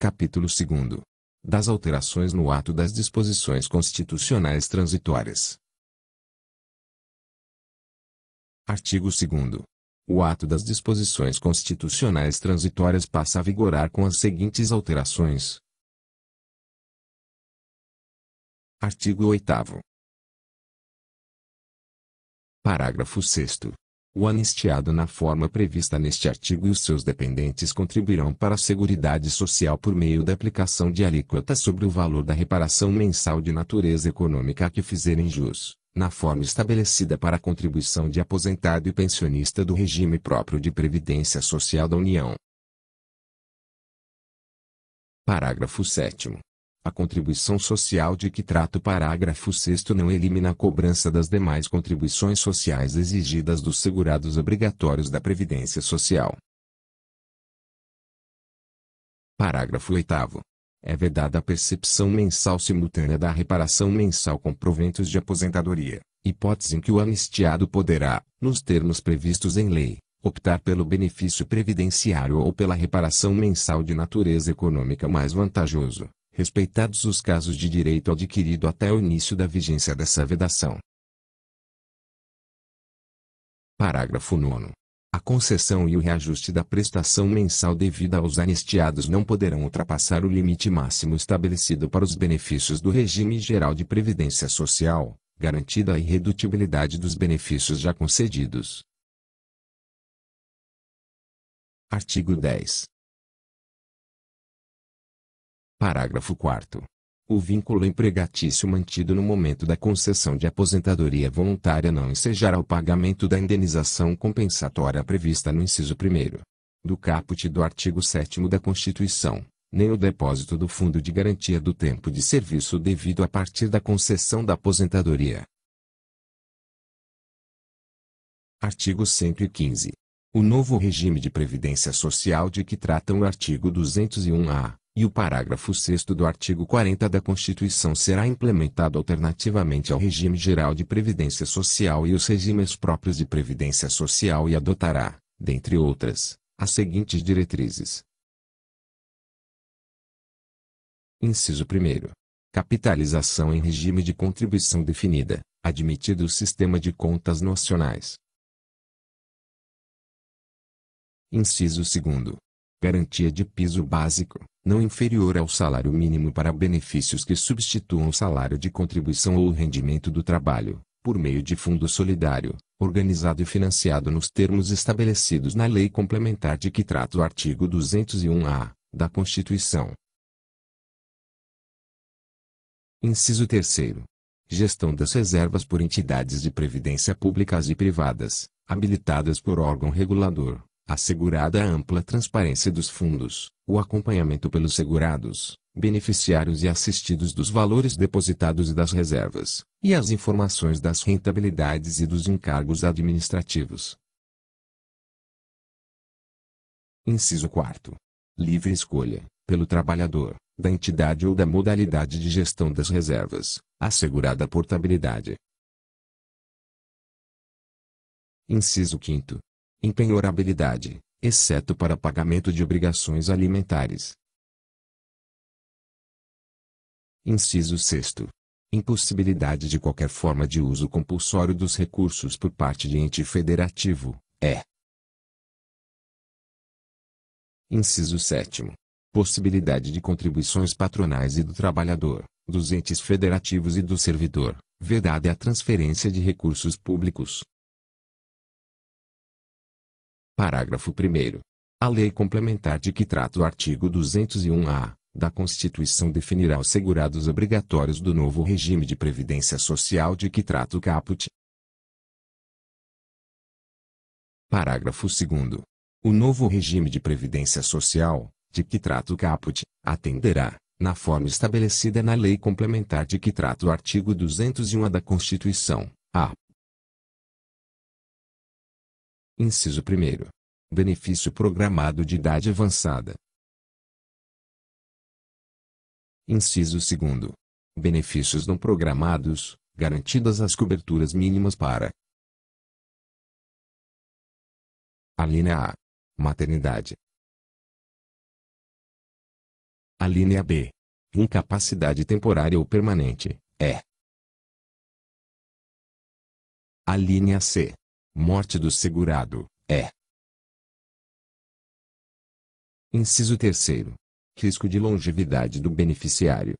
Capítulo 2. Das alterações no ato das disposições constitucionais transitórias. Artigo 2 O ato das disposições constitucionais transitórias passa a vigorar com as seguintes alterações. Artigo 8 Parágrafo 6 o anistiado na forma prevista neste artigo e os seus dependentes contribuirão para a Seguridade Social por meio da aplicação de alíquota sobre o valor da reparação mensal de natureza econômica a que fizerem jus, na forma estabelecida para a contribuição de aposentado e pensionista do regime próprio de previdência social da União. Parágrafo 7 a contribuição social de que trata o parágrafo 6 não elimina a cobrança das demais contribuições sociais exigidas dos segurados obrigatórios da Previdência Social. Parágrafo 8. É vedada a percepção mensal simultânea da reparação mensal com proventos de aposentadoria, hipótese em que o anistiado poderá, nos termos previstos em lei, optar pelo benefício previdenciário ou pela reparação mensal de natureza econômica mais vantajoso, respeitados os casos de direito adquirido até o início da vigência dessa vedação. Parágrafo 9. A concessão e o reajuste da prestação mensal devida aos anistiados não poderão ultrapassar o limite máximo estabelecido para os benefícios do regime geral de previdência social, garantida a irredutibilidade dos benefícios já concedidos. Artigo 10. Parágrafo 4 o vínculo empregatício mantido no momento da concessão de aposentadoria voluntária não ensejará o pagamento da indenização compensatória prevista no inciso 1 do caput do artigo 7 da Constituição, nem o depósito do Fundo de Garantia do Tempo de Serviço devido a partir da concessão da aposentadoria. Artigo 115. O novo regime de previdência social de que tratam o artigo 201-A e o parágrafo 6 do artigo 40 da Constituição será implementado alternativamente ao regime geral de previdência social e os regimes próprios de previdência social e adotará, dentre outras, as seguintes diretrizes. Inciso 1. Capitalização em regime de contribuição definida, admitido o sistema de contas nacionais. Inciso 2. Garantia de piso básico, não inferior ao salário mínimo para benefícios que substituam o salário de contribuição ou o rendimento do trabalho, por meio de fundo solidário, organizado e financiado nos termos estabelecidos na lei complementar de que trata o artigo 201-A da Constituição. Inciso 3 Gestão das reservas por entidades de previdência públicas e privadas, habilitadas por órgão regulador, assegurada a ampla transparência dos fundos, o acompanhamento pelos segurados, beneficiários e assistidos dos valores depositados e das reservas, e as informações das rentabilidades e dos encargos administrativos. Inciso 4. Livre escolha, pelo trabalhador, da entidade ou da modalidade de gestão das reservas, assegurada a portabilidade. Inciso 5 impenhorabilidade, exceto para pagamento de obrigações alimentares. Inciso 6. Impossibilidade de qualquer forma de uso compulsório dos recursos por parte de ente federativo, é. Inciso 7. Possibilidade de contribuições patronais e do trabalhador, dos entes federativos e do servidor, vedada a transferência de recursos públicos, Parágrafo 1 A lei complementar de que trata o artigo 201-A da Constituição definirá os segurados obrigatórios do novo regime de previdência social de que trata o caput. Parágrafo 2 O novo regime de previdência social, de que trata o caput, atenderá, na forma estabelecida na lei complementar de que trata o artigo 201 a da Constituição, a Inciso 1. Benefício programado de idade avançada. Inciso 2. Benefícios não programados, garantidas as coberturas mínimas para. Alínea A. Maternidade. Alínea B. Incapacidade temporária ou permanente, é. Alínea C. Morte do segurado, é. Inciso 3. Risco de longevidade do beneficiário,